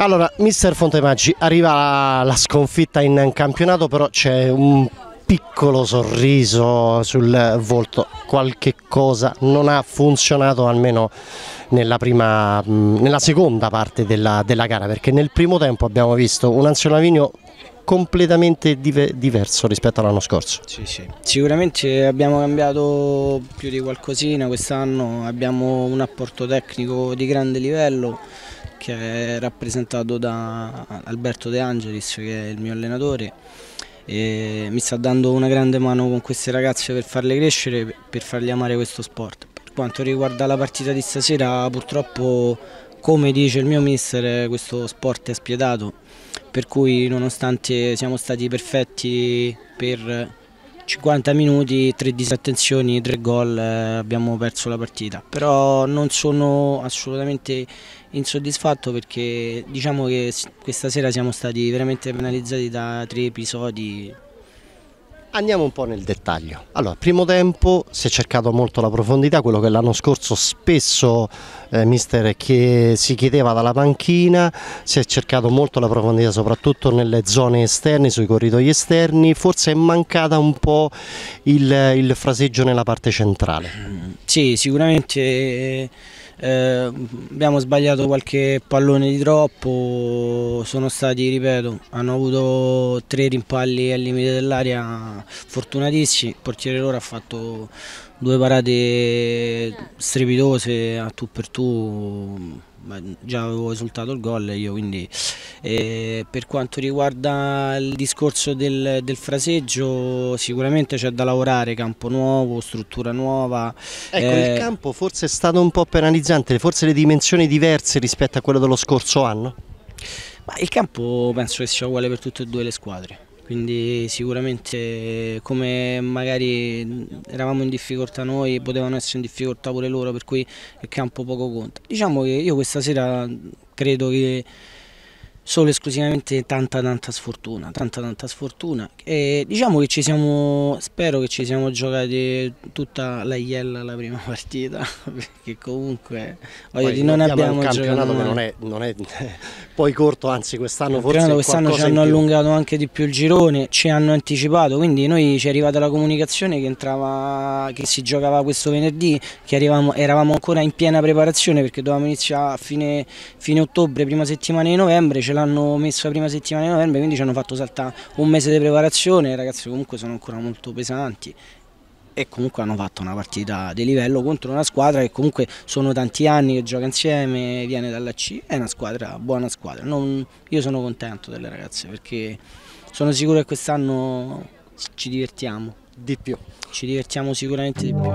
Allora, mister Fontemaggi, arriva la, sconfitta in campionato, però c'è un piccolo sorriso sul volto, qualche cosa non ha funzionato almeno nella, prima, nella seconda parte della, della, gara perché nel primo tempo abbiamo visto un Anziolavino completamente diverso rispetto all'anno scorso. Sì, sì. Sicuramente abbiamo cambiato più di qualcosina quest'anno, abbiamo un apporto tecnico di grande livello che è rappresentato da Alberto De Angelis che è il mio allenatore e mi sta dando una grande mano con queste ragazze per farle crescere, per farli amare questo sport. Per quanto riguarda la partita di stasera purtroppo come dice il mio mister questo sport è spietato per cui nonostante siamo stati perfetti per 50 minuti, 3 disattenzioni, 3 gol, eh, abbiamo perso la partita. Però non sono assolutamente insoddisfatto perché diciamo che questa sera siamo stati veramente penalizzati da tre episodi Andiamo un po' nel dettaglio. Allora, primo tempo si è cercato molto la profondità, quello che l'anno scorso spesso eh, mister che si chiedeva dalla panchina, si è cercato molto la profondità soprattutto nelle zone esterne, sui corridoi esterni, forse è mancata un po' il, il fraseggio nella parte centrale. Sì, sicuramente eh, abbiamo sbagliato qualche pallone di troppo, sono stati, ripeto, hanno avuto tre rimpalli al limite dell'aria fortunatissimi, il portiere loro ha fatto due parate strepitose a tu per tu, già avevo esultato il gol io quindi... E eh, per quanto riguarda il discorso del, del fraseggio sicuramente c'è da lavorare, campo nuovo, struttura nuova. Ecco, eh... il campo forse è stato un po' penalizzante, forse le dimensioni diverse rispetto a quello dello scorso anno? Ma il campo penso che sia uguale per tutte e due le squadre quindi sicuramente come magari eravamo in difficoltà noi potevano essere in difficoltà pure loro per cui il campo poco conta diciamo che io questa sera credo che solo esclusivamente tanta tanta sfortuna, tanta tanta sfortuna e diciamo che ci siamo, spero che ci siamo giocati tutta la iella la prima partita perché comunque voglio dire, non abbiamo un campionato che non è, non è poi corto, anzi quest'anno forse quest'anno ci hanno allungato anche di più il girone, ci hanno anticipato, quindi noi ci è arrivata la comunicazione che entrava che si giocava questo venerdì, che arrivavamo, eravamo ancora in piena preparazione perché dovevamo iniziare a fine, fine ottobre, prima settimana di novembre, ce l'hanno messo la prima settimana di novembre, quindi ci hanno fatto saltare un mese di preparazione, i ragazzi comunque sono ancora molto pesanti e comunque hanno fatto una partita di livello contro una squadra che comunque sono tanti anni che gioca insieme, viene dalla C, è una squadra, buona squadra. Non, io sono contento delle ragazze perché sono sicuro che quest'anno ci divertiamo. Di più. Ci divertiamo sicuramente di più.